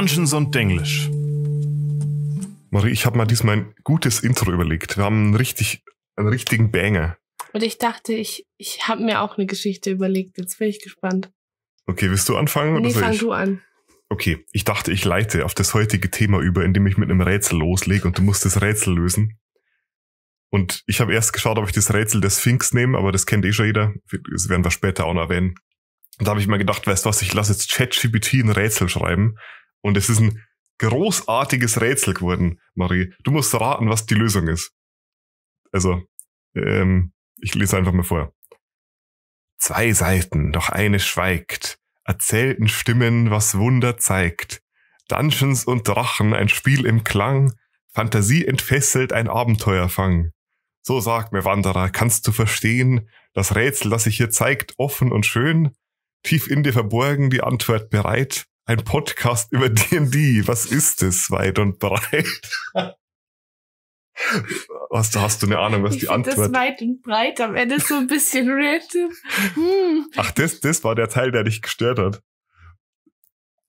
Dungeons und Denglisch. Marie, ich habe mal diesmal ein gutes Intro überlegt. Wir haben einen, richtig, einen richtigen Banger. Und ich dachte, ich, ich habe mir auch eine Geschichte überlegt. Jetzt bin ich gespannt. Okay, willst du anfangen? Nee, oder fang ich? du an. Okay, ich dachte, ich leite auf das heutige Thema über, indem ich mit einem Rätsel loslege und du musst das Rätsel lösen. Und ich habe erst geschaut, ob ich das Rätsel des Sphinx nehme, aber das kennt eh schon jeder. Das werden wir später auch noch erwähnen. Und da habe ich mir gedacht, weißt du was, ich lasse jetzt ChatGPT ein Rätsel schreiben und es ist ein großartiges Rätsel geworden, Marie. Du musst raten, was die Lösung ist. Also, ähm, ich lese einfach mal vor. Zwei Seiten, doch eine schweigt. Erzählten Stimmen, was Wunder zeigt. Dungeons und Drachen, ein Spiel im Klang. Fantasie entfesselt, ein Abenteuerfang. So sag mir Wanderer, kannst du verstehen, das Rätsel, das sich hier zeigt, offen und schön, tief in dir verborgen, die Antwort bereit, ein Podcast über D&D. Was ist das weit und breit? Hast, hast du eine Ahnung, was ich die Antwort ist? Das weit und breit am Ende so ein bisschen random. Hm. Ach, das, das war der Teil, der dich gestört hat.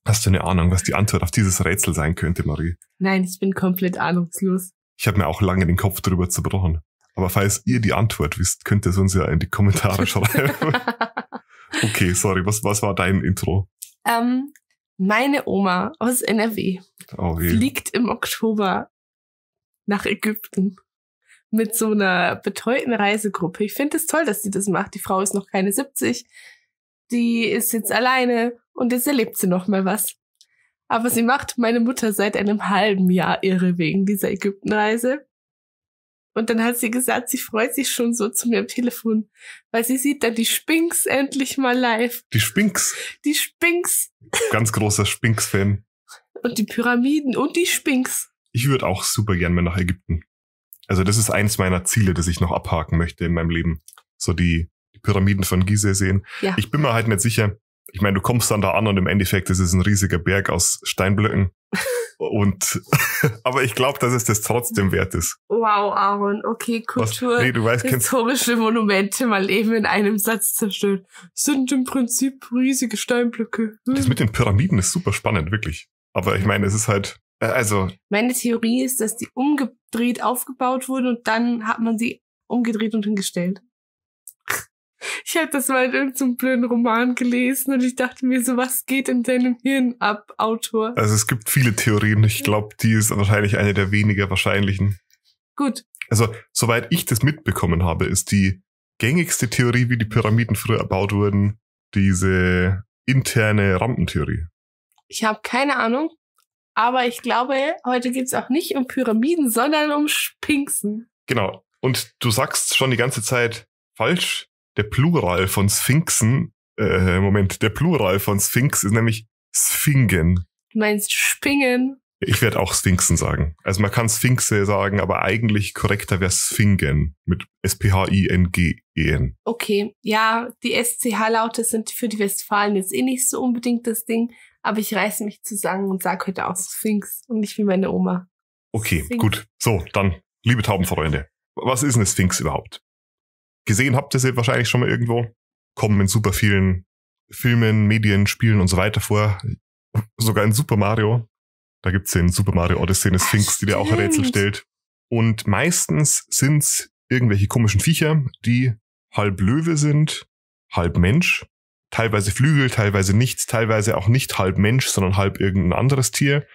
Hast du eine Ahnung, was die Antwort auf dieses Rätsel sein könnte, Marie? Nein, ich bin komplett ahnungslos. Ich habe mir auch lange den Kopf drüber zerbrochen. Aber falls ihr die Antwort wisst, könnt ihr es uns ja in die Kommentare schreiben. okay, sorry, was, was war dein Intro? Ähm, meine Oma aus NRW oh, fliegt im Oktober nach Ägypten mit so einer betreuten Reisegruppe. Ich finde es toll, dass sie das macht. Die Frau ist noch keine 70. Die ist jetzt alleine und jetzt erlebt sie noch mal was. Aber sie macht meine Mutter seit einem halben Jahr irre wegen dieser Ägyptenreise. Und dann hat sie gesagt, sie freut sich schon so zu mir am Telefon, weil sie sieht dann die Spinks endlich mal live. Die Spinks? Die Spinks. Ganz großer Spinks-Fan. Und die Pyramiden und die Spinks. Ich würde auch super gern mal nach Ägypten. Also das ist eins meiner Ziele, das ich noch abhaken möchte in meinem Leben. So die, die Pyramiden von Gizeh sehen. Ja. Ich bin mir halt nicht sicher. Ich meine, du kommst dann da an und im Endeffekt ist es ein riesiger Berg aus Steinblöcken. Und aber ich glaube, dass es das trotzdem wert ist. Wow, Aaron, okay, Kultur, Was, nee, du weißt, historische Monumente mal eben in einem Satz zerstört, sind im Prinzip riesige Steinblöcke. Hm. Das mit den Pyramiden ist super spannend, wirklich. Aber ich meine, es ist halt äh, also. Meine Theorie ist, dass die umgedreht aufgebaut wurden und dann hat man sie umgedreht und hingestellt. Ich habe das mal in irgendeinem blöden Roman gelesen und ich dachte mir so, was geht in deinem Hirn ab, Autor? Also es gibt viele Theorien. Ich glaube, die ist wahrscheinlich eine der weniger wahrscheinlichen. Gut. Also, soweit ich das mitbekommen habe, ist die gängigste Theorie, wie die Pyramiden früher erbaut wurden, diese interne Rampentheorie. Ich habe keine Ahnung, aber ich glaube, heute geht es auch nicht um Pyramiden, sondern um Spinksen. Genau. Und du sagst schon die ganze Zeit falsch, der Plural von Sphinxen, äh, Moment, der Plural von Sphinx ist nämlich Sphingen. Du meinst Spingen? Ich werde auch Sphinxen sagen. Also man kann Sphinxe sagen, aber eigentlich korrekter wäre Sphingen mit S-P-H-I-N-G-E-N. E okay, ja, die SCH-Laute sind für die Westfalen jetzt eh nicht so unbedingt das Ding, aber ich reiße mich zusammen und sage heute auch Sphinx und nicht wie meine Oma. Okay, Sphinx. gut. So, dann, liebe Taubenfreunde, was ist eine Sphinx überhaupt? Gesehen habt ihr sie wahrscheinlich schon mal irgendwo. Kommen in super vielen Filmen, Medien, Spielen und so weiter vor. Sogar in Super Mario. Da gibt's den Super Mario Odyssey des Sphinx, die dir auch ein Rätsel stellt. Und meistens sind's irgendwelche komischen Viecher, die halb Löwe sind, halb Mensch, teilweise Flügel, teilweise nichts, teilweise auch nicht halb Mensch, sondern halb irgendein anderes Tier.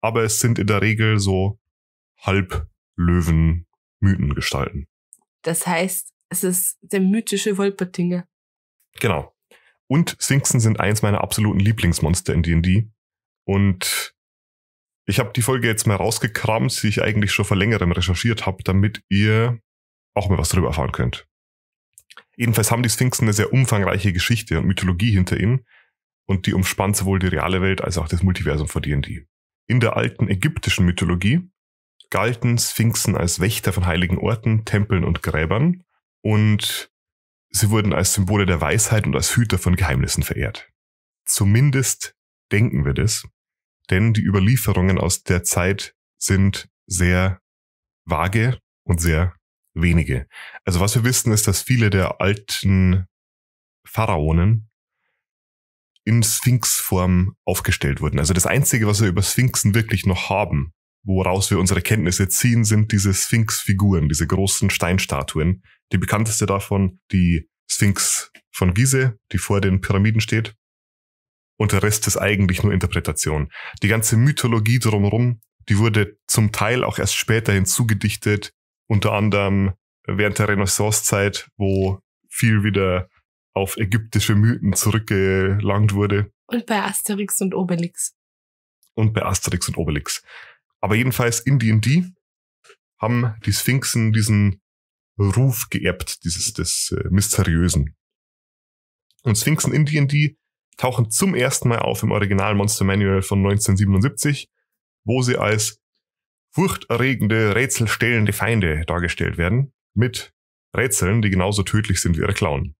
Aber es sind in der Regel so halb Löwen-Mythengestalten. Das heißt, es ist der mythische Wolpertinger. Genau. Und Sinksen sind eins meiner absoluten Lieblingsmonster in D&D. Und ich habe die Folge jetzt mal rausgekramt, die ich eigentlich schon vor längerem recherchiert habe, damit ihr auch mal was darüber erfahren könnt. Jedenfalls haben die Sphinxen eine sehr umfangreiche Geschichte und Mythologie hinter ihnen und die umspannt sowohl die reale Welt als auch das Multiversum von D&D. In der alten ägyptischen Mythologie galten Sphinxen als Wächter von heiligen Orten, Tempeln und Gräbern und sie wurden als Symbole der Weisheit und als Hüter von Geheimnissen verehrt. Zumindest denken wir das, denn die Überlieferungen aus der Zeit sind sehr vage und sehr wenige. Also was wir wissen ist, dass viele der alten Pharaonen in Sphinxform aufgestellt wurden. Also das Einzige, was wir über Sphinxen wirklich noch haben, woraus wir unsere Kenntnisse ziehen, sind diese Sphinx-Figuren, diese großen Steinstatuen. Die bekannteste davon, die Sphinx von Gizeh, die vor den Pyramiden steht. Und der Rest ist eigentlich nur Interpretation. Die ganze Mythologie drumherum, die wurde zum Teil auch erst später hinzugedichtet, unter anderem während der Renaissancezeit, wo viel wieder auf ägyptische Mythen zurückgelangt wurde. Und bei Asterix und Obelix. Und bei Asterix und Obelix. Aber jedenfalls in D&D haben die Sphinxen diesen Ruf geerbt, dieses des äh, Mysteriösen. Und Sphinxen in D&D tauchen zum ersten Mal auf im Original Monster Manual von 1977, wo sie als furchterregende, rätselstellende Feinde dargestellt werden, mit Rätseln, die genauso tödlich sind wie ihre Klauen.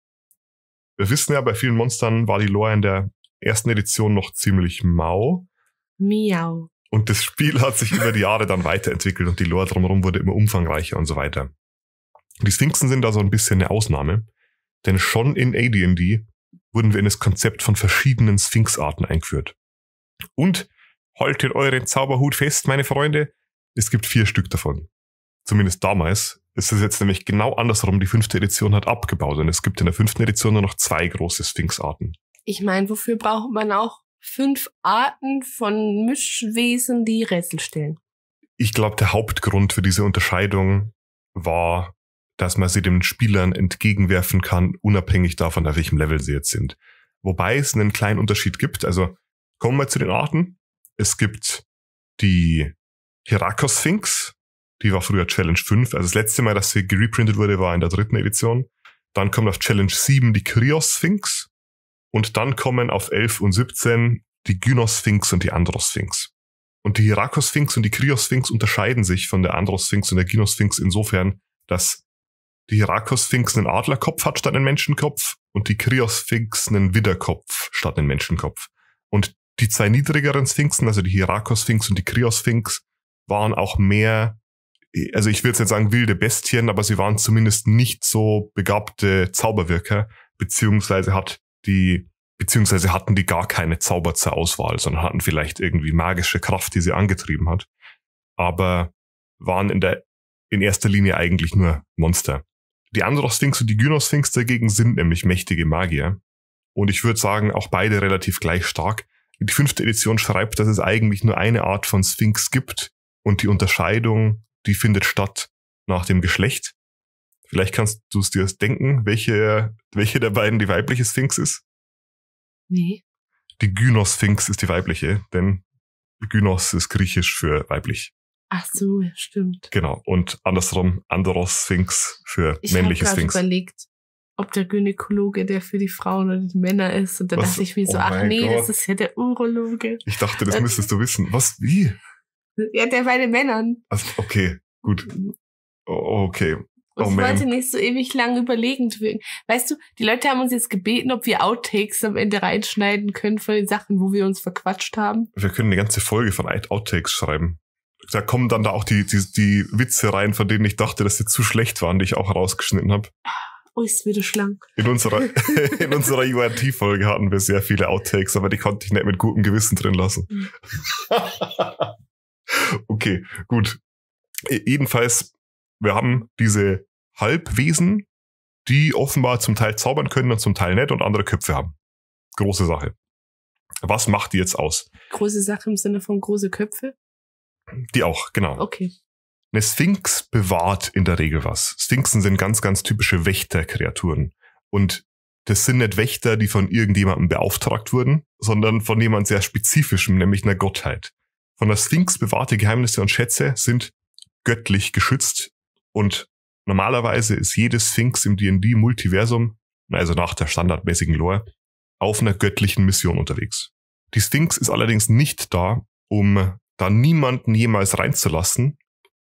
Wir wissen ja, bei vielen Monstern war die Lore in der ersten Edition noch ziemlich mau. Miau. Und das Spiel hat sich über die Jahre dann weiterentwickelt und die Lore drumherum wurde immer umfangreicher und so weiter. Die Sphinxen sind da so ein bisschen eine Ausnahme, denn schon in AD&D wurden wir in das Konzept von verschiedenen Sphinxarten eingeführt. Und haltet euren Zauberhut fest, meine Freunde, es gibt vier Stück davon. Zumindest damals ist es jetzt nämlich genau andersrum. Die fünfte Edition hat abgebaut und es gibt in der fünften Edition nur noch zwei große Sphinxarten. Ich meine, wofür braucht man auch fünf Arten von Mischwesen, die Rätsel stellen. Ich glaube, der Hauptgrund für diese Unterscheidung war, dass man sie den Spielern entgegenwerfen kann, unabhängig davon, auf welchem Level sie jetzt sind. Wobei es einen kleinen Unterschied gibt. Also kommen wir zu den Arten. Es gibt die Herakos-Sphinx, die war früher Challenge 5. Also das letzte Mal, dass sie gereprintet wurde, war in der dritten Edition. Dann kommt auf Challenge 7 die Krios-Sphinx. Und dann kommen auf 11 und 17 die Gynosphinx und die Androsphinx. Und die Hierakosphinx und die Kriosphinx unterscheiden sich von der Androsphinx und der Gynosphinx insofern, dass die Hierakosphinx einen Adlerkopf hat statt einen Menschenkopf und die Kriosphinx einen Widderkopf statt einen Menschenkopf. Und die zwei niedrigeren Sphinxen, also die Hierakosphinx und die Kriosphinx, waren auch mehr, also ich würde jetzt sagen wilde Bestien, aber sie waren zumindest nicht so begabte Zauberwirker, beziehungsweise hat die beziehungsweise hatten die gar keine Zauber zur Auswahl, sondern hatten vielleicht irgendwie magische Kraft, die sie angetrieben hat, aber waren in der in erster Linie eigentlich nur Monster. Die Androsphinx und die Gynosphinx dagegen sind nämlich mächtige Magier. Und ich würde sagen, auch beide relativ gleich stark. Die fünfte Edition schreibt, dass es eigentlich nur eine Art von Sphinx gibt und die Unterscheidung, die findet statt nach dem Geschlecht. Vielleicht kannst du es dir denken, welche, welche der beiden die weibliche Sphinx ist. Nee. Die Gynos-Sphinx ist die weibliche, denn Gynos ist griechisch für weiblich. Ach so, stimmt. Genau. Und andersrum Andros Sphinx für ich männliche Sphinx. Ich habe überlegt, ob der Gynäkologe der für die Frauen oder die Männer ist. Und dann Was? dachte ich mir so, oh ach nee, Gott. das ist ja der Urologe. Ich dachte, das ähm, müsstest du wissen. Was? Wie? Ja, der bei den Männern. Also, okay, gut. Mhm. Oh, okay, Oh, Und oh, ich wollte nicht so ewig lang überlegend wirken. Weißt du, die Leute haben uns jetzt gebeten, ob wir Outtakes am Ende reinschneiden können von den Sachen, wo wir uns verquatscht haben. Wir können eine ganze Folge von Outtakes schreiben. Da kommen dann da auch die, die, die Witze rein, von denen ich dachte, dass sie zu schlecht waren, die ich auch rausgeschnitten habe. Oh, ist wieder schlank. In unserer, in unserer URT-Folge hatten wir sehr viele Outtakes, aber die konnte ich nicht mit gutem Gewissen drin lassen. Mhm. okay, gut. E-, jedenfalls wir haben diese Halbwesen, die offenbar zum Teil zaubern können und zum Teil nicht und andere Köpfe haben. Große Sache. Was macht die jetzt aus? Große Sache im Sinne von große Köpfe? Die auch, genau. Okay. Eine Sphinx bewahrt in der Regel was. Sphinxen sind ganz, ganz typische Wächterkreaturen. Und das sind nicht Wächter, die von irgendjemandem beauftragt wurden, sondern von jemand sehr spezifischem, nämlich einer Gottheit. Von der Sphinx bewahrte Geheimnisse und Schätze sind göttlich geschützt und normalerweise ist jede Sphinx im D&D-Multiversum, also nach der standardmäßigen Lore, auf einer göttlichen Mission unterwegs. Die Sphinx ist allerdings nicht da, um da niemanden jemals reinzulassen,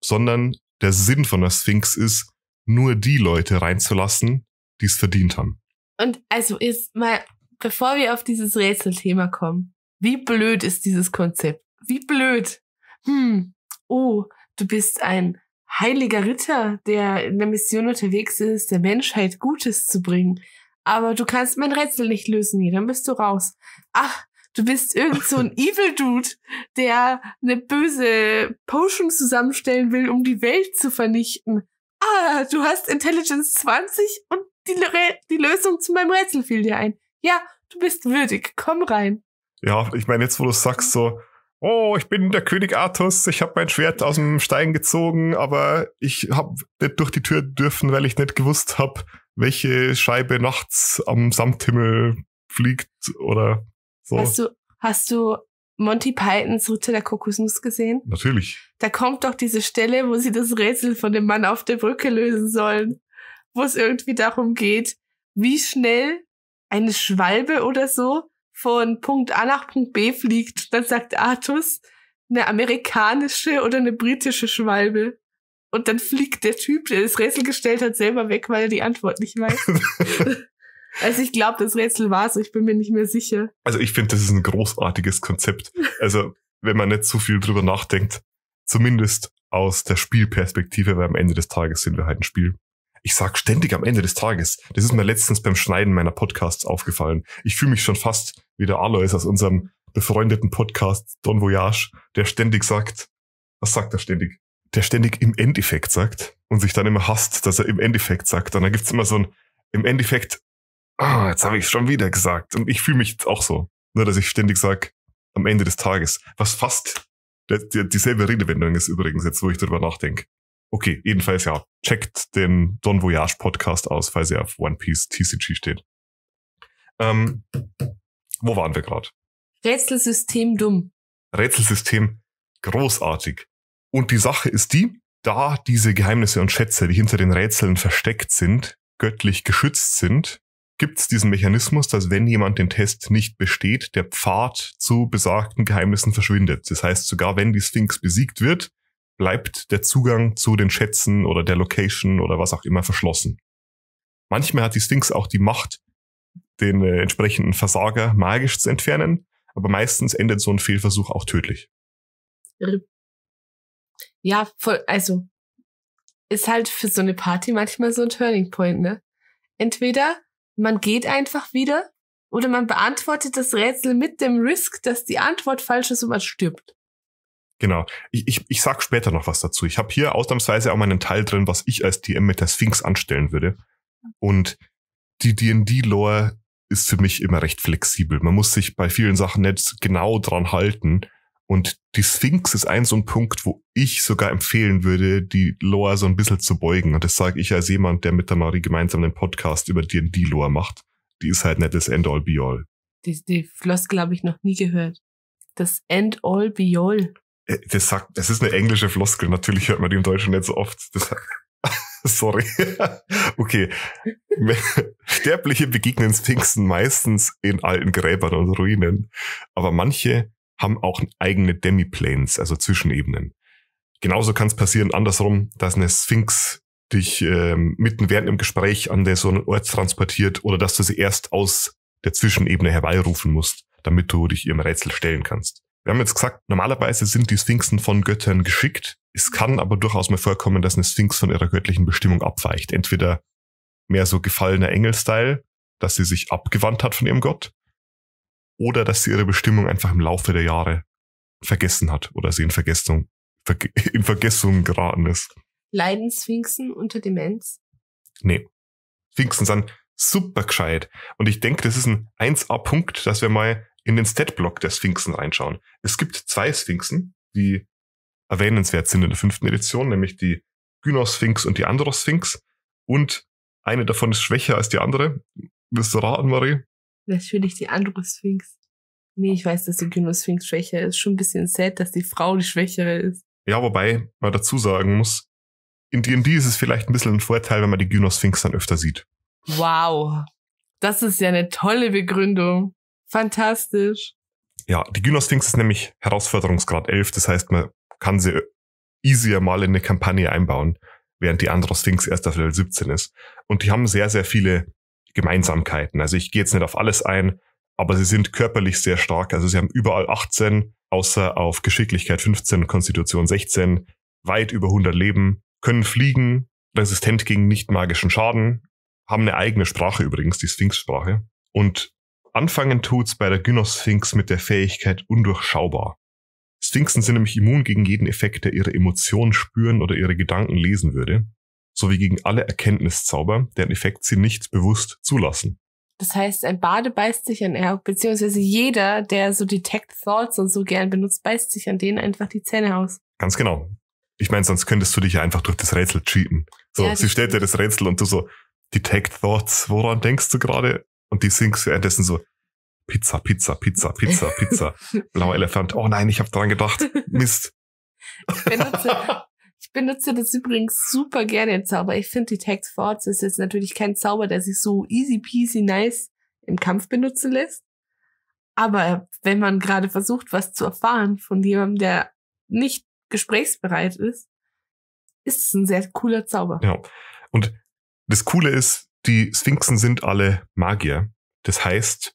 sondern der Sinn von der Sphinx ist, nur die Leute reinzulassen, die es verdient haben. Und also ist mal, bevor wir auf dieses Rätselthema kommen, wie blöd ist dieses Konzept? Wie blöd? Hm, oh, du bist ein heiliger Ritter, der in der Mission unterwegs ist, der Menschheit Gutes zu bringen. Aber du kannst mein Rätsel nicht lösen, nee, dann bist du raus. Ach, du bist irgend so ein Evil Dude, der eine böse Potion zusammenstellen will, um die Welt zu vernichten. Ah, du hast Intelligence 20 und die, Re die Lösung zu meinem Rätsel fiel dir ein. Ja, du bist würdig, komm rein. Ja, ich meine, jetzt wo du sagst so, oh, ich bin der König Artus, ich habe mein Schwert aus dem Stein gezogen, aber ich habe nicht durch die Tür dürfen, weil ich nicht gewusst habe, welche Scheibe nachts am Samthimmel fliegt oder so. Hast du, hast du Monty Pythons Ritter der Kokosnuss gesehen? Natürlich. Da kommt doch diese Stelle, wo sie das Rätsel von dem Mann auf der Brücke lösen sollen, wo es irgendwie darum geht, wie schnell eine Schwalbe oder so von Punkt A nach Punkt B fliegt, dann sagt Artus, eine amerikanische oder eine britische Schwalbe. Und dann fliegt der Typ, der das Rätsel gestellt hat, selber weg, weil er die Antwort nicht weiß. also ich glaube, das Rätsel war es, ich bin mir nicht mehr sicher. Also ich finde, das ist ein großartiges Konzept. Also wenn man nicht zu so viel drüber nachdenkt, zumindest aus der Spielperspektive, weil am Ende des Tages sind wir halt ein Spiel. Ich sag ständig am Ende des Tages. Das ist mir letztens beim Schneiden meiner Podcasts aufgefallen. Ich fühle mich schon fast wie der Alois aus unserem befreundeten Podcast Don Voyage, der ständig sagt, was sagt er ständig? Der ständig im Endeffekt sagt und sich dann immer hasst, dass er im Endeffekt sagt. Und dann gibt's immer so ein, im Endeffekt, ah, jetzt habe ich schon wieder gesagt. Und ich fühle mich auch so. Nur, dass ich ständig sag, am Ende des Tages, was fast dieselbe Redewendung ist übrigens, jetzt wo ich darüber nachdenke. Okay, jedenfalls ja. Checkt den Don Voyage Podcast aus, falls ihr auf One Piece TCG steht. Ähm, wo waren wir gerade? Rätselsystem dumm. Rätselsystem großartig. Und die Sache ist die, da diese Geheimnisse und Schätze, die hinter den Rätseln versteckt sind, göttlich geschützt sind, gibt es diesen Mechanismus, dass wenn jemand den Test nicht besteht, der Pfad zu besagten Geheimnissen verschwindet. Das heißt, sogar wenn die Sphinx besiegt wird, bleibt der Zugang zu den Schätzen oder der Location oder was auch immer verschlossen. Manchmal hat die Sphinx auch die Macht, den äh, entsprechenden Versager magisch zu entfernen, aber meistens endet so ein Fehlversuch auch tödlich. Ja, voll, also ist halt für so eine Party manchmal so ein Turning Point, ne? Entweder man geht einfach wieder oder man beantwortet das Rätsel mit dem Risk, dass die Antwort falsch ist und man stirbt. Genau. Ich, ich, ich sag später noch was dazu. Ich habe hier ausnahmsweise auch mal einen Teil drin, was ich als DM mit der Sphinx anstellen würde. Und die D&D-Lore ist für mich immer recht flexibel. Man muss sich bei vielen Sachen nicht genau dran halten. Und die Sphinx ist ein so ein Punkt, wo ich sogar empfehlen würde, die Lore so ein bisschen zu beugen. Und das sage ich als jemand, der mit der Marie gemeinsam einen Podcast über D&D-Lore macht. Die ist halt nicht das End-All-Be-All. Die, die Floss, glaube ich, noch nie gehört. Das End-All-Be-All. Äh, das sagt, das ist eine englische Floskel. Natürlich hört man die im Deutschen nicht so oft. Das, sorry. okay. Sterbliche begegnen Sphinxen meistens in alten Gräbern und Ruinen. Aber manche haben auch eigene Demiplanes, also Zwischenebenen. Genauso kann es passieren, andersrum, dass eine Sphinx dich ähm, mitten während im Gespräch an der so einen Ort transportiert oder dass du sie erst aus der Zwischenebene herbeirufen musst, damit du dich ihrem Rätsel stellen kannst. Wir haben jetzt gesagt, normalerweise sind die Sphinxen von Göttern geschickt. Es kann aber durchaus mal vorkommen, dass eine Sphinx von ihrer göttlichen Bestimmung abweicht. Entweder mehr so gefallener Engelstyle, dass sie sich abgewandt hat von ihrem Gott, oder dass sie ihre Bestimmung einfach im Laufe der Jahre vergessen hat oder sie in Vergessung, in Vergessung geraten ist. Leiden Sphinxen unter Demenz? Nee. Sphinxen sind super gescheit. Und ich denke, das ist ein 1A-Punkt, dass wir mal in den Stat-Block der Sphinxen reinschauen. Es gibt zwei Sphinxen, die erwähnenswert sind in der fünften Edition, nämlich die Gynosphinx und die Androsphinx. Und eine davon ist schwächer als die andere. Willst du raten, Marie? Natürlich die Androsphinx. Nee, ich weiß, dass die Gynosphinx schwächer ist. Schon ein bisschen sad, dass die Frau die schwächere ist. Ja, wobei man dazu sagen muss, in D&D ist es vielleicht ein bisschen ein Vorteil, wenn man die Gynosphinx dann öfter sieht. Wow. Das ist ja eine tolle Begründung. Fantastisch. Ja, die Gynosphinx ist nämlich Herausforderungsgrad 11, das heißt, man kann sie easier mal in eine Kampagne einbauen, während die Androsphinx erst auf Level 17 ist. Und die haben sehr, sehr viele Gemeinsamkeiten. Also ich gehe jetzt nicht auf alles ein, aber sie sind körperlich sehr stark. Also sie haben überall 18, außer auf Geschicklichkeit 15, Konstitution 16, weit über 100 Leben, können fliegen, resistent gegen nicht magischen Schaden, haben eine eigene Sprache übrigens, die Sphinx-Sprache, und Anfangen tut's bei der Gynosphinx mit der Fähigkeit undurchschaubar. Sphinxen sind nämlich immun gegen jeden Effekt, der ihre Emotionen spüren oder ihre Gedanken lesen würde, sowie gegen alle Erkenntniszauber, deren Effekt sie nicht bewusst zulassen. Das heißt, ein Bade beißt sich an er, beziehungsweise jeder, der so Detect Thoughts und so gern benutzt, beißt sich an denen einfach die Zähne aus. Ganz genau. Ich meine, sonst könntest du dich ja einfach durch das Rätsel cheaten. So, ja, sie stellt dir das Rätsel und du so, Detect Thoughts, woran denkst du gerade? Und die Sinks währenddessen so, Pizza, Pizza, Pizza, Pizza, Pizza. Blauer Elefant. Oh nein, ich habe dran gedacht. Mist. Ich benutze, ich benutze das übrigens super gerne im Zauber. Ich finde, die Tax Force ist jetzt natürlich kein Zauber, der sich so easy peasy nice im Kampf benutzen lässt. Aber wenn man gerade versucht, was zu erfahren von jemandem, der nicht gesprächsbereit ist, ist es ein sehr cooler Zauber. Ja. Und das Coole ist, die Sphinxen sind alle Magier. Das heißt,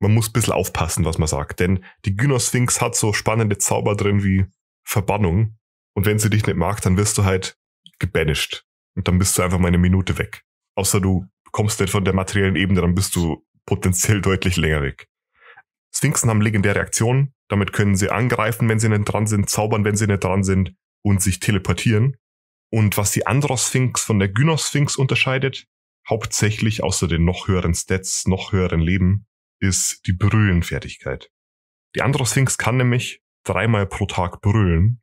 man muss ein bisschen aufpassen, was man sagt. Denn die Gynosphinx hat so spannende Zauber drin wie Verbannung. Und wenn sie dich nicht mag, dann wirst du halt gebanished. Und dann bist du einfach mal eine Minute weg. Außer du kommst nicht von der materiellen Ebene, dann bist du potenziell deutlich länger weg. Sphinxen haben legendäre Aktionen. Damit können sie angreifen, wenn sie nicht dran sind, zaubern, wenn sie nicht dran sind und sich teleportieren. Und was die Androsphinx von der Gynosphinx unterscheidet, hauptsächlich außer den noch höheren Stats, noch höheren Leben, ist die Brüllenfertigkeit. Die Androsphinx kann nämlich dreimal pro Tag brüllen.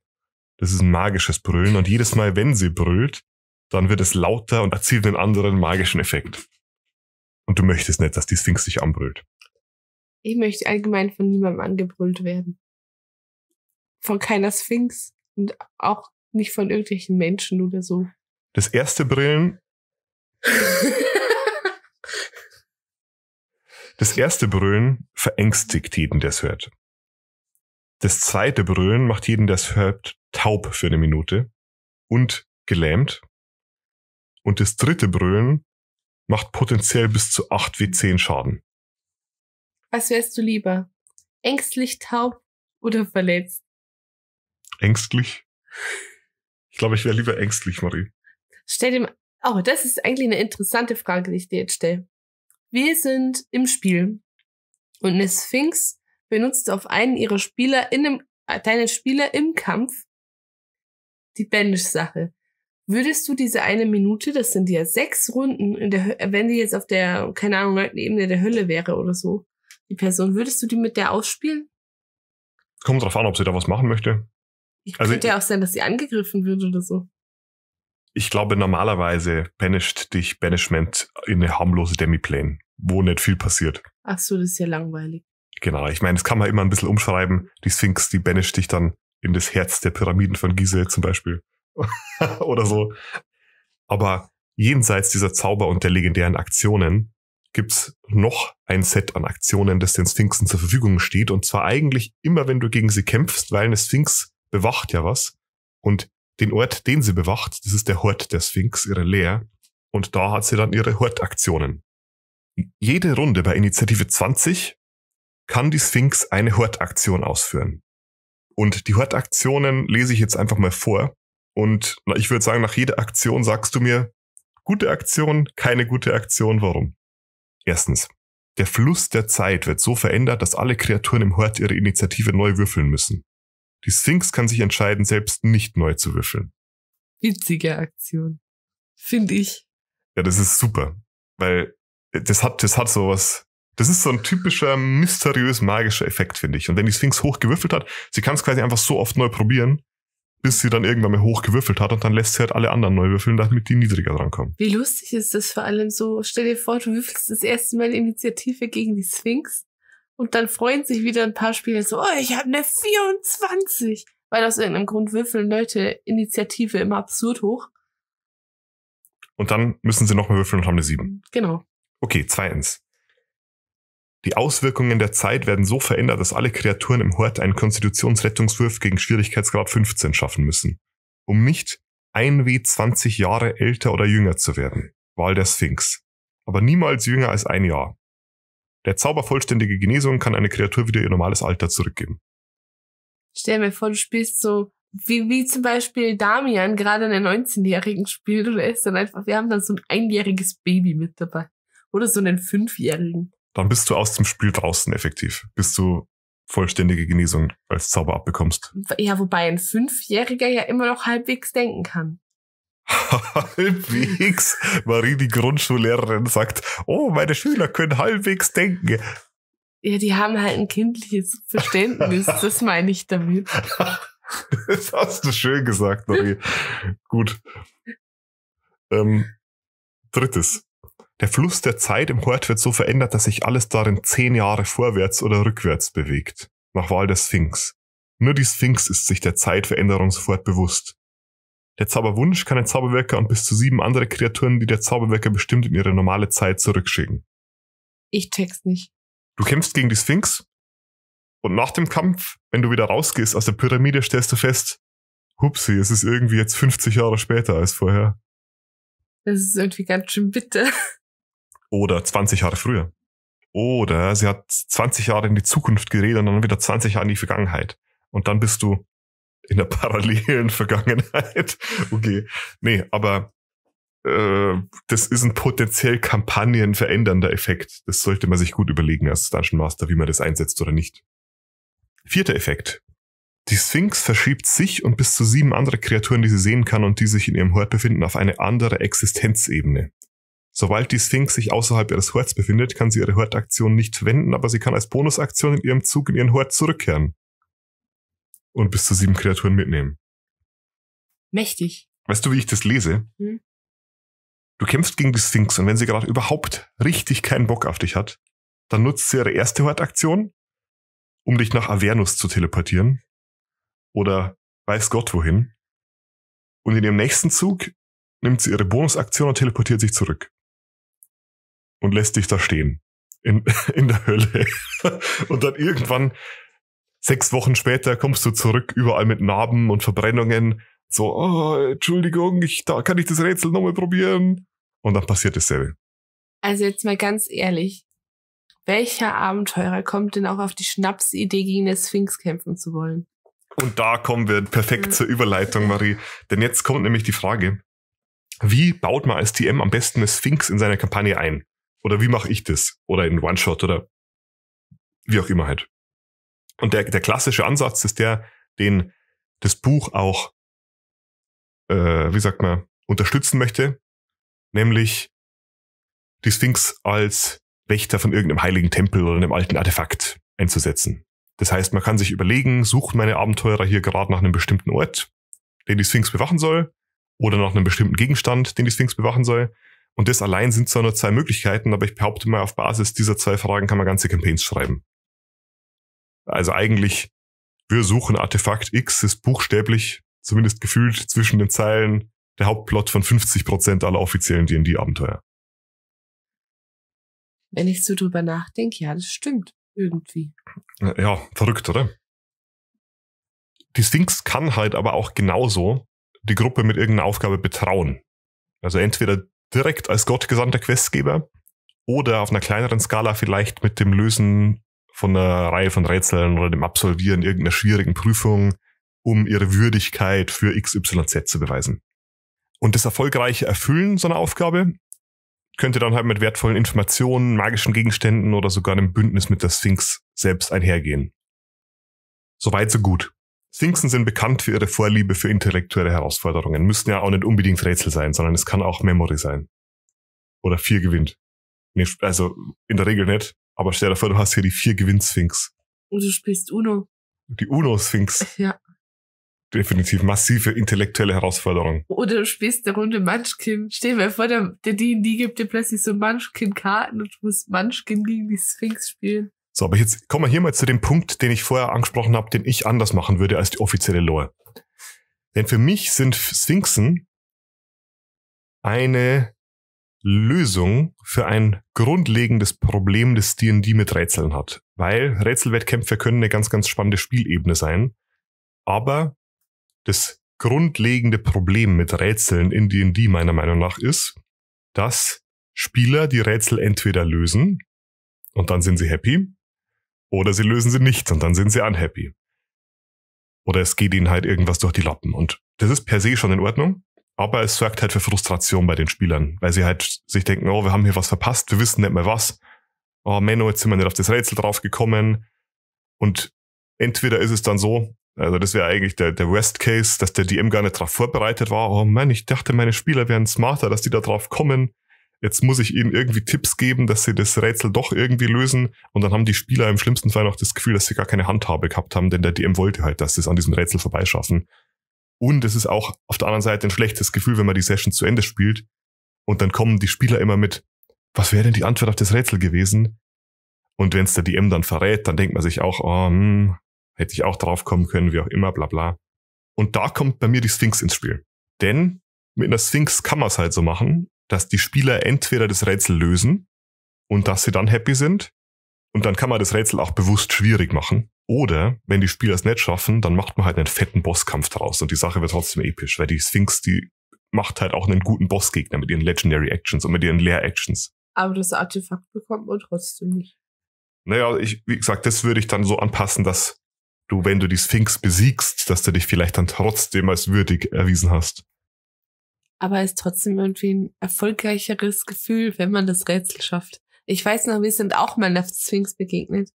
Das ist ein magisches Brüllen und jedes Mal, wenn sie brüllt, dann wird es lauter und erzielt einen anderen magischen Effekt. Und du möchtest nicht, dass die Sphinx dich anbrüllt. Ich möchte allgemein von niemandem angebrüllt werden. Von keiner Sphinx und auch nicht von irgendwelchen Menschen oder so. Das erste Brillen. das erste Brüllen verängstigt jeden, der es hört. Das zweite Brüllen macht jeden, der es hört, taub für eine Minute und gelähmt. Und das dritte Brüllen macht potenziell bis zu 8 wie 10 Schaden. Was wärst du lieber? Ängstlich taub oder verletzt? Ängstlich? glaube, ich wäre lieber ängstlich, Marie. Stell dir mal, oh, das ist eigentlich eine interessante Frage, die ich dir jetzt stelle. Wir sind im Spiel und eine Sphinx benutzt auf einen ihrer Spieler in einem, äh, deine Spieler im Kampf die bandage sache Würdest du diese eine Minute, das sind ja sechs Runden, in der, wenn die jetzt auf der, keine Ahnung, Ebene der Hölle wäre oder so, die Person, würdest du die mit der ausspielen? Kommt drauf an, ob sie da was machen möchte. Also könnte ja auch sein, dass sie angegriffen wird oder so. Ich glaube, normalerweise banisht dich Banishment in eine harmlose Demiplane, wo nicht viel passiert. Ach so, das ist ja langweilig. Genau, ich meine, das kann man immer ein bisschen umschreiben. Die Sphinx, die banisht dich dann in das Herz der Pyramiden von Gizeh zum Beispiel. oder so. Aber jenseits dieser Zauber und der legendären Aktionen gibt's noch ein Set an Aktionen, das den Sphinxen zur Verfügung steht. Und zwar eigentlich immer, wenn du gegen sie kämpfst, weil eine Sphinx bewacht ja was. Und den Ort, den sie bewacht, das ist der Hort der Sphinx, ihre Lehr. Und da hat sie dann ihre Hortaktionen. Jede Runde bei Initiative 20 kann die Sphinx eine Hortaktion ausführen. Und die Hortaktionen lese ich jetzt einfach mal vor. Und ich würde sagen, nach jeder Aktion sagst du mir, gute Aktion, keine gute Aktion, warum? Erstens, der Fluss der Zeit wird so verändert, dass alle Kreaturen im Hort ihre Initiative neu würfeln müssen. Die Sphinx kann sich entscheiden, selbst nicht neu zu würfeln. Witzige Aktion. Finde ich. Ja, das ist super. Weil das hat, das hat sowas. Das ist so ein typischer, mysteriös magischer Effekt, finde ich. Und wenn die Sphinx hochgewürfelt hat, sie kann es quasi einfach so oft neu probieren, bis sie dann irgendwann mal hochgewürfelt hat und dann lässt sie halt alle anderen neu würfeln, damit die niedriger drankommen. Wie lustig ist das vor allem so? Stell dir vor, du würfelst das erste Mal Initiative gegen die Sphinx und dann freuen sich wieder ein paar Spieler so, oh, ich habe eine 24. Weil aus irgendeinem Grund würfeln Leute Initiative immer absurd hoch. Und dann müssen sie nochmal würfeln und haben eine 7. Genau. Okay, zweitens. Die Auswirkungen der Zeit werden so verändert, dass alle Kreaturen im Hort einen Konstitutionsrettungswurf gegen Schwierigkeitsgrad 15 schaffen müssen, um nicht 1W20 Jahre älter oder jünger zu werden. Wahl der Sphinx. Aber niemals jünger als ein Jahr. Der Zauber vollständige Genesung kann eine Kreatur wieder ihr normales Alter zurückgeben. Stell mir vor, du spielst so, wie, wie zum Beispiel Damian gerade einen 19-Jährigen spielt oder ist dann einfach, wir haben dann so ein einjähriges Baby mit dabei. Oder so einen Fünfjährigen. Dann bist du aus dem Spiel draußen effektiv. bis du vollständige Genesung als Zauber abbekommst. Ja, wobei ein Fünfjähriger ja immer noch halbwegs denken kann. halbwegs, Marie, die Grundschullehrerin, sagt, oh, meine Schüler können halbwegs denken. Ja, die haben halt ein kindliches Verständnis, das meine ich damit. das hast du schön gesagt, Marie. Gut. Ähm, drittes. Der Fluss der Zeit im Hort wird so verändert, dass sich alles darin zehn Jahre vorwärts oder rückwärts bewegt. Nach Wahl der Sphinx. Nur die Sphinx ist sich der Zeitveränderung sofort bewusst. Der Zauberwunsch kann ein Zauberwirker und bis zu sieben andere Kreaturen, die der Zauberwirker bestimmt, in ihre normale Zeit zurückschicken. Ich check's nicht. Du kämpfst gegen die Sphinx und nach dem Kampf, wenn du wieder rausgehst aus der Pyramide, stellst du fest, hupsi, es ist irgendwie jetzt 50 Jahre später als vorher. Das ist irgendwie ganz schön bitter. Oder 20 Jahre früher. Oder sie hat 20 Jahre in die Zukunft geredet und dann wieder 20 Jahre in die Vergangenheit. Und dann bist du in der parallelen Vergangenheit. Okay. Nee, aber äh, das ist ein potenziell kampagnenverändernder Effekt. Das sollte man sich gut überlegen als Dungeon Master, wie man das einsetzt oder nicht. Vierter Effekt. Die Sphinx verschiebt sich und bis zu sieben andere Kreaturen, die sie sehen kann und die sich in ihrem Hort befinden, auf eine andere Existenzebene. Sobald die Sphinx sich außerhalb ihres Horts befindet, kann sie ihre Hortaktion nicht verwenden, aber sie kann als Bonusaktion in ihrem Zug in ihren Hort zurückkehren und bis zu sieben Kreaturen mitnehmen. Mächtig. Weißt du, wie ich das lese? Hm? Du kämpfst gegen die Sphinx und wenn sie gerade überhaupt richtig keinen Bock auf dich hat, dann nutzt sie ihre erste Hortaktion, um dich nach Avernus zu teleportieren. Oder weiß Gott wohin. Und in ihrem nächsten Zug nimmt sie ihre Bonusaktion und teleportiert sich zurück. Und lässt dich da stehen. In, in der Hölle. und dann irgendwann Sechs Wochen später kommst du zurück, überall mit Narben und Verbrennungen. So, oh, Entschuldigung, ich, da kann ich das Rätsel nochmal probieren. Und dann passiert dasselbe. Also jetzt mal ganz ehrlich. Welcher Abenteurer kommt denn auch auf die Schnapsidee, gegen eine Sphinx kämpfen zu wollen? Und da kommen wir perfekt mhm. zur Überleitung, Marie. Denn jetzt kommt nämlich die Frage, wie baut man als TM am besten eine Sphinx in seiner Kampagne ein? Oder wie mache ich das? Oder in One-Shot oder wie auch immer halt. Und der, der klassische Ansatz ist der, den das Buch auch, äh, wie sagt man, unterstützen möchte, nämlich die Sphinx als Wächter von irgendeinem heiligen Tempel oder einem alten Artefakt einzusetzen. Das heißt, man kann sich überlegen, sucht meine Abenteurer hier gerade nach einem bestimmten Ort, den die Sphinx bewachen soll, oder nach einem bestimmten Gegenstand, den die Sphinx bewachen soll. Und das allein sind zwar nur zwei Möglichkeiten, aber ich behaupte mal, auf Basis dieser zwei Fragen kann man ganze Campaigns schreiben. Also eigentlich, wir suchen Artefakt X ist buchstäblich, zumindest gefühlt zwischen den Zeilen, der Hauptplot von 50 Prozent aller offiziellen D&D-Abenteuer. Wenn ich so drüber nachdenke, ja, das stimmt irgendwie. Ja, verrückt, oder? Die Sphinx kann halt aber auch genauso die Gruppe mit irgendeiner Aufgabe betrauen. Also entweder direkt als gottgesandter Questgeber oder auf einer kleineren Skala vielleicht mit dem Lösen von einer Reihe von Rätseln oder dem Absolvieren irgendeiner schwierigen Prüfung, um ihre Würdigkeit für XYZ zu beweisen. Und das erfolgreiche Erfüllen so einer Aufgabe könnte dann halt mit wertvollen Informationen, magischen Gegenständen oder sogar einem Bündnis mit der Sphinx selbst einhergehen. Soweit so gut. Sphinxen sind bekannt für ihre Vorliebe für intellektuelle Herausforderungen. Müssen ja auch nicht unbedingt Rätsel sein, sondern es kann auch Memory sein. Oder vier gewinnt. Also in der Regel nicht. Aber stell dir vor, du hast hier die vier Gewinnsphinx. Und du spielst Uno. Die Uno-Sphinx. Ja. Definitiv massive intellektuelle Herausforderung. Oder du spielst eine Runde Munchkin. Stell dir vor, der, der D&D gibt dir plötzlich so Munchkin-Karten und du musst Munchkin gegen die Sphinx spielen. So, aber jetzt kommen wir hier mal zu dem Punkt, den ich vorher angesprochen habe, den ich anders machen würde als die offizielle Lore. Denn für mich sind Sphinxen eine Lösung für ein grundlegendes Problem des D&D mit Rätseln hat. Weil Rätselwettkämpfe können eine ganz, ganz spannende Spielebene sein. Aber das grundlegende Problem mit Rätseln in D&D meiner Meinung nach ist, dass Spieler die Rätsel entweder lösen und dann sind sie happy oder sie lösen sie nicht und dann sind sie unhappy. Oder es geht ihnen halt irgendwas durch die Lappen und das ist per se schon in Ordnung. Aber es sorgt halt für Frustration bei den Spielern, weil sie halt sich denken, oh, wir haben hier was verpasst, wir wissen nicht mehr was. Oh, Menno, jetzt sind wir nicht auf das Rätsel draufgekommen. Und entweder ist es dann so, also das wäre eigentlich der, der Worst Case, dass der DM gar nicht darauf vorbereitet war. Oh Mann, ich dachte, meine Spieler wären smarter, dass die da drauf kommen. Jetzt muss ich ihnen irgendwie Tipps geben, dass sie das Rätsel doch irgendwie lösen. Und dann haben die Spieler im schlimmsten Fall noch das Gefühl, dass sie gar keine Handhabe gehabt haben, denn der DM wollte halt, dass sie es an diesem Rätsel vorbeischaffen. Und es ist auch auf der anderen Seite ein schlechtes Gefühl, wenn man die Session zu Ende spielt und dann kommen die Spieler immer mit, was wäre denn die Antwort auf das Rätsel gewesen? Und wenn es der DM dann verrät, dann denkt man sich auch, oh, hm, hätte ich auch drauf kommen können, wie auch immer, bla bla. Und da kommt bei mir die Sphinx ins Spiel. Denn mit einer Sphinx kann man es halt so machen, dass die Spieler entweder das Rätsel lösen und dass sie dann happy sind. Und dann kann man das Rätsel auch bewusst schwierig machen. Oder wenn die Spieler es nicht schaffen, dann macht man halt einen fetten Bosskampf draus und die Sache wird trotzdem episch, weil die Sphinx, die macht halt auch einen guten Bossgegner mit ihren Legendary Actions und mit ihren Leer Actions. Aber das Artefakt bekommt man trotzdem nicht. Naja, ich, wie gesagt, das würde ich dann so anpassen, dass du, wenn du die Sphinx besiegst, dass du dich vielleicht dann trotzdem als würdig erwiesen hast. Aber es ist trotzdem irgendwie ein erfolgreicheres Gefühl, wenn man das Rätsel schafft. Ich weiß noch, wir sind auch mal einer Sphinx begegnet.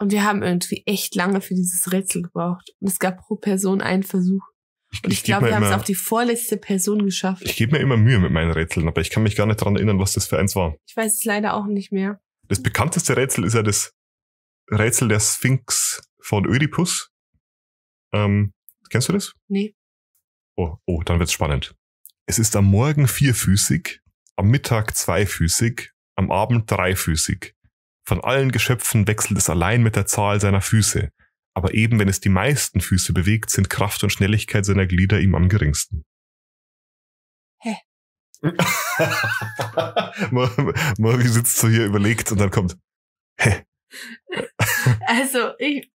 Und wir haben irgendwie echt lange für dieses Rätsel gebraucht. Und es gab pro Person einen Versuch. Und ich, ich glaube, wir haben es auf die vorletzte Person geschafft. Ich gebe mir immer Mühe mit meinen Rätseln, aber ich kann mich gar nicht daran erinnern, was das für eins war. Ich weiß es leider auch nicht mehr. Das bekannteste Rätsel ist ja das Rätsel der Sphinx von Oedipus. Ähm, kennst du das? Nee. Oh, oh, dann wird's spannend. Es ist am Morgen vierfüßig, am Mittag zweifüßig, am Abend dreifüßig. Von allen Geschöpfen wechselt es allein mit der Zahl seiner Füße, aber eben wenn es die meisten Füße bewegt, sind Kraft und Schnelligkeit seiner Glieder ihm am geringsten. Hä? Morgi sitzt so hier überlegt und dann kommt, hä? also, ich,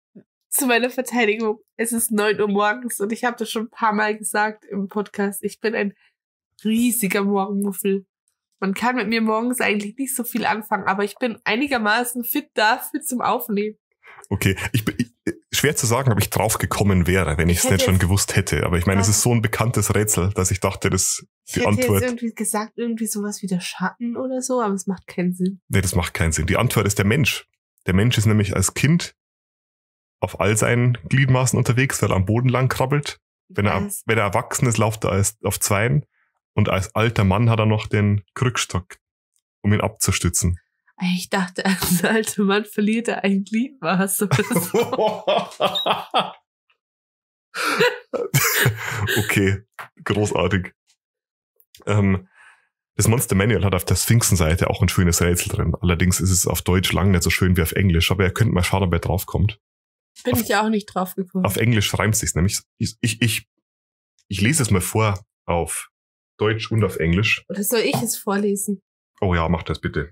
zu meiner Verteidigung, es ist neun Uhr morgens und ich habe das schon ein paar Mal gesagt im Podcast, ich bin ein riesiger Morgenmuffel. Man kann mit mir morgens eigentlich nicht so viel anfangen, aber ich bin einigermaßen fit dafür zum Aufnehmen. Okay, ich bin ich, äh, schwer zu sagen, ob ich draufgekommen wäre, wenn ich es nicht schon gewusst hätte. Aber ich meine, es ist so ein bekanntes Rätsel, dass ich dachte, dass die Antwort. ich hätte Jetzt irgendwie gesagt, irgendwie sowas wie der Schatten oder so, aber es macht keinen Sinn. Nee, das macht keinen Sinn. Die Antwort ist der Mensch. Der Mensch ist nämlich als Kind auf all seinen Gliedmaßen unterwegs, weil er am Boden lang krabbelt. Wenn er, wenn er erwachsen ist, läuft er als, auf Zweien. Und als alter Mann hat er noch den Krückstock, um ihn abzustützen. Ich dachte, als alter Mann verliert er ein Glied, was so. okay, großartig. Ähm, das Monster Manual hat auf der Sphinxenseite auch ein schönes Rätsel drin. Allerdings ist es auf Deutsch lang nicht so schön wie auf Englisch, aber ihr könnt mal schauen, ob er draufkommt. Bin auf, ich ja auch nicht draufgekommen. Auf Englisch reimt es sich nämlich. Ich, ich, ich, ich lese es mal vor auf Deutsch und auf Englisch. Oder soll ich es vorlesen? Oh ja, mach das bitte.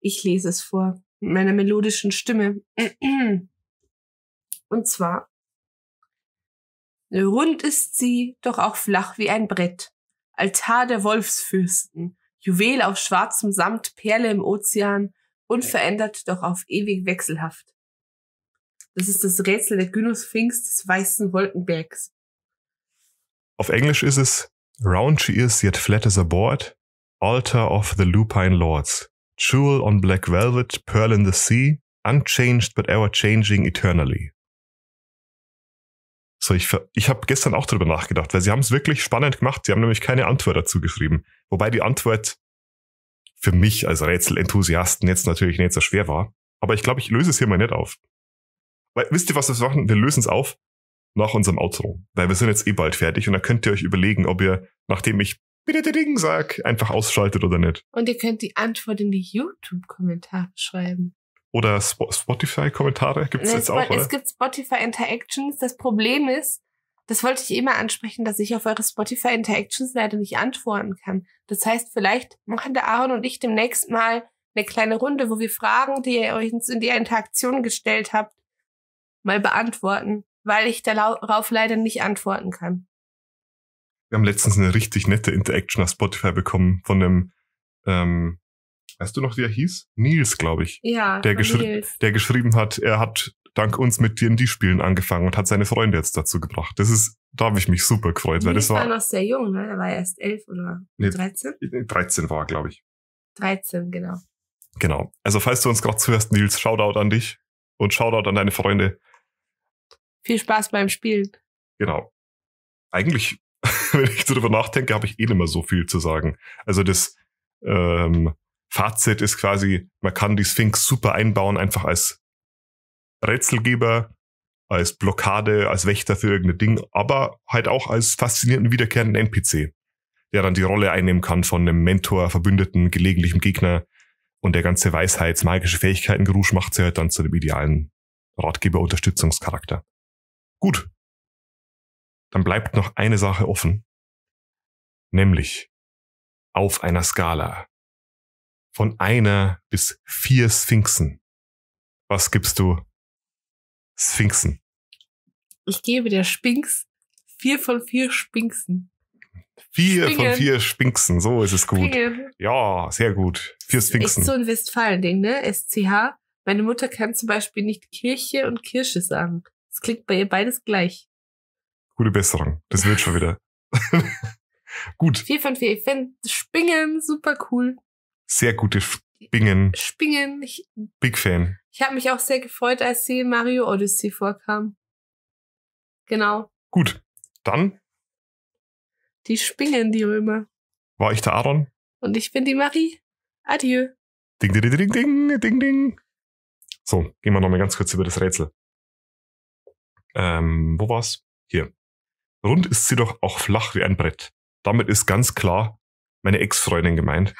Ich lese es vor, mit meiner melodischen Stimme. Und zwar, rund ist sie, doch auch flach wie ein Brett. Altar der Wolfsfürsten, Juwel auf schwarzem Samt, Perle im Ozean, unverändert, doch auf ewig wechselhaft. Das ist das Rätsel der Gynosphinx des weißen Wolkenbergs. Auf Englisch ist es Round she is yet flat as a board, altar of the lupine lords, jewel on black velvet, pearl in the sea, unchanged but ever changing eternally. So, ich, ich habe gestern auch darüber nachgedacht, weil sie haben es wirklich spannend gemacht. Sie haben nämlich keine Antwort dazu geschrieben. Wobei die Antwort für mich als Rätselenthusiasten jetzt natürlich nicht so schwer war. Aber ich glaube, ich löse es hier mal nicht auf. Weil, wisst ihr, was wir machen? Wir lösen es auf, nach unserem Outro, weil wir sind jetzt eh bald fertig und da könnt ihr euch überlegen, ob ihr, nachdem ich bitte der Ding sag, einfach ausschaltet oder nicht. Und ihr könnt die Antwort in die YouTube-Kommentare schreiben. Oder Sp Spotify-Kommentare gibt es ne, jetzt auch, oder? Es gibt Spotify Interactions. Das Problem ist, das wollte ich immer ansprechen, dass ich auf eure Spotify Interactions leider nicht antworten kann. Das heißt, vielleicht machen der Aaron und ich demnächst mal eine kleine Runde, wo wir Fragen, die ihr euch in die Interaktion gestellt habt, mal beantworten weil ich darauf leider nicht antworten kann. Wir haben letztens eine richtig nette Interaction auf Spotify bekommen von einem, ähm, weißt du noch, wie er hieß? Nils, glaube ich. Ja. Der, geschri Nils. der geschrieben hat, er hat dank uns mit D&D-Spielen angefangen und hat seine Freunde jetzt dazu gebracht. Das ist, da habe ich mich super gefreut, Nils weil das war... war noch sehr jung, ne? Er war erst elf oder nee, 13? 13 äh, war, glaube ich. 13, genau. Genau. Also falls du uns gerade zuhörst, Nils, Shoutout an dich und Shoutout an deine Freunde. Viel Spaß beim Spielen. Genau. Eigentlich, wenn ich darüber nachdenke, habe ich eh nicht mehr so viel zu sagen. Also das ähm, Fazit ist quasi, man kann die Sphinx super einbauen, einfach als Rätselgeber, als Blockade, als Wächter für irgendein Ding, aber halt auch als faszinierenden wiederkehrenden NPC, der dann die Rolle einnehmen kann von einem Mentor, Verbündeten, gelegentlichem Gegner und der ganze Weisheits-magische Fähigkeiten-Gerusch macht sie halt dann zu dem idealen Ratgeber-Unterstützungscharakter. Gut. Dann bleibt noch eine Sache offen. Nämlich auf einer Skala von einer bis vier Sphinxen. Was gibst du Sphinxen? Ich gebe der Sphinx vier von vier Sphinxen. Vier Spingen. von vier Sphinxen, so ist es gut. Spingen. Ja, sehr gut. Vier Sphinxen. Ist so ein Westfalen-Ding, ne? SCH. Meine Mutter kann zum Beispiel nicht Kirche und Kirsche sagen. Es klingt bei ihr beides gleich. Gute Besserung. Das wird schon wieder. Gut. Vier von vier. Ich finde Spingen super cool. Sehr gute Spingen. Spingen. Ich, Big Fan. Ich habe mich auch sehr gefreut, als sie in Mario Odyssey vorkam. Genau. Gut. Dann. Die spingen, die Römer. War ich der Aaron? Und ich bin die Marie. Adieu. Ding, ding, ding, ding, ding, ding. So, gehen wir nochmal ganz kurz über das Rätsel ähm, wo war's? Hier. Rund ist sie doch auch flach wie ein Brett. Damit ist ganz klar meine Ex-Freundin gemeint.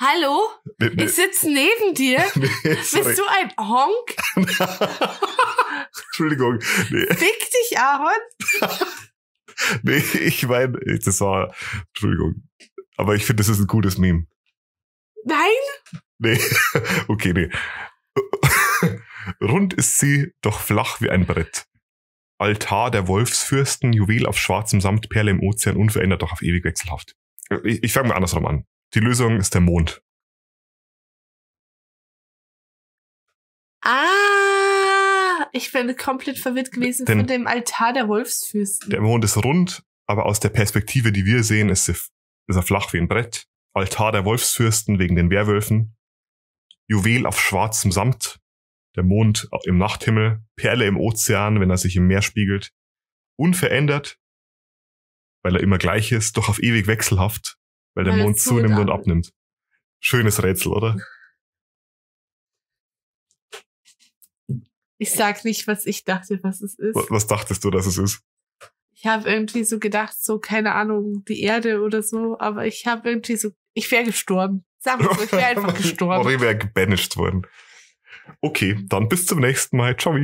Hallo? Nee, nee. Ich sitze neben dir. Nee, Bist du ein Honk? Entschuldigung. Nee. Fick dich, Aaron. nee, ich meine, das war, Entschuldigung. Aber ich finde, das ist ein gutes Meme. Nein? Nee, okay, nee. Rund ist sie, doch flach wie ein Brett. Altar der Wolfsfürsten, Juwel auf schwarzem Samt, Perle im Ozean, unverändert, doch auf ewig wechselhaft. Ich, ich fange mal andersrum an. Die Lösung ist der Mond. Ah, ich bin komplett verwirrt gewesen Denn von dem Altar der Wolfsfürsten. Der Mond ist rund, aber aus der Perspektive, die wir sehen, ist, ist er flach wie ein Brett. Altar der Wolfsfürsten wegen den Werwölfen. Juwel auf schwarzem Samt, der Mond im Nachthimmel, Perle im Ozean, wenn er sich im Meer spiegelt, unverändert, weil er immer gleich ist, doch auf ewig wechselhaft, weil der weil Mond zunimmt und abnimmt. Schönes Rätsel, oder? Ich sag nicht, was ich dachte, was es ist. Was dachtest du, dass es ist? Ich habe irgendwie so gedacht, so, keine Ahnung, die Erde oder so, aber ich habe irgendwie so, ich wäre gestorben. Sag mal so, ich wäre einfach gestorben. Oder ich wäre gebanished worden. Okay, dann bis zum nächsten Mal. Ciao.